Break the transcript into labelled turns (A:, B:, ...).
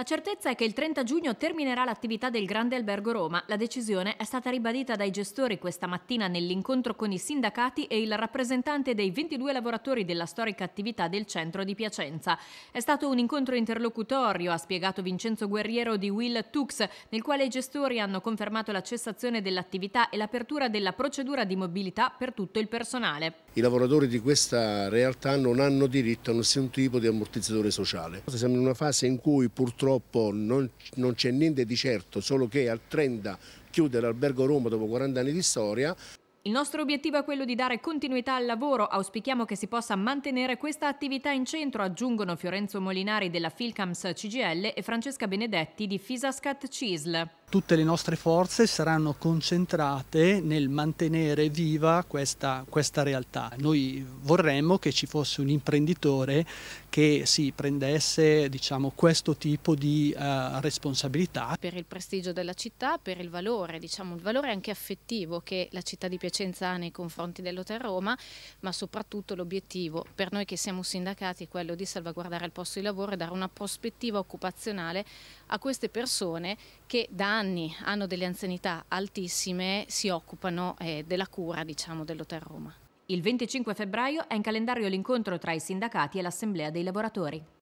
A: La certezza è che il 30 giugno terminerà l'attività del Grande Albergo Roma. La decisione è stata ribadita dai gestori questa mattina nell'incontro con i sindacati e il rappresentante dei 22 lavoratori della storica attività del centro di Piacenza. È stato un incontro interlocutorio, ha spiegato Vincenzo Guerriero di Will Tux, nel quale i gestori hanno confermato la cessazione dell'attività e l'apertura della procedura di mobilità per tutto il personale
B: i lavoratori di questa realtà non hanno diritto a nessun tipo di ammortizzatore sociale. Siamo in una fase in cui purtroppo non, non c'è niente di certo, solo che al 30 chiude l'albergo Roma dopo 40 anni di storia.
A: Il nostro obiettivo è quello di dare continuità al lavoro, auspichiamo che si possa mantenere questa attività in centro, aggiungono Fiorenzo Molinari della Filcams CGL e Francesca Benedetti di Fisascat CISL
C: tutte le nostre forze saranno concentrate nel mantenere viva questa, questa realtà. Noi vorremmo che ci fosse un imprenditore che si prendesse diciamo, questo tipo di uh, responsabilità.
D: Per il prestigio della città, per il valore, diciamo, il valore anche affettivo che la città di Piacenza ha nei confronti dell'Hotel Roma, ma soprattutto l'obiettivo per noi che siamo sindacati è quello di salvaguardare il posto di lavoro e dare una prospettiva occupazionale a queste persone che da anni anni, hanno delle anzianità altissime,
A: si occupano eh, della cura diciamo, dell'Hotel Roma. Il 25 febbraio è in calendario
C: l'incontro tra i sindacati e l'Assemblea dei lavoratori.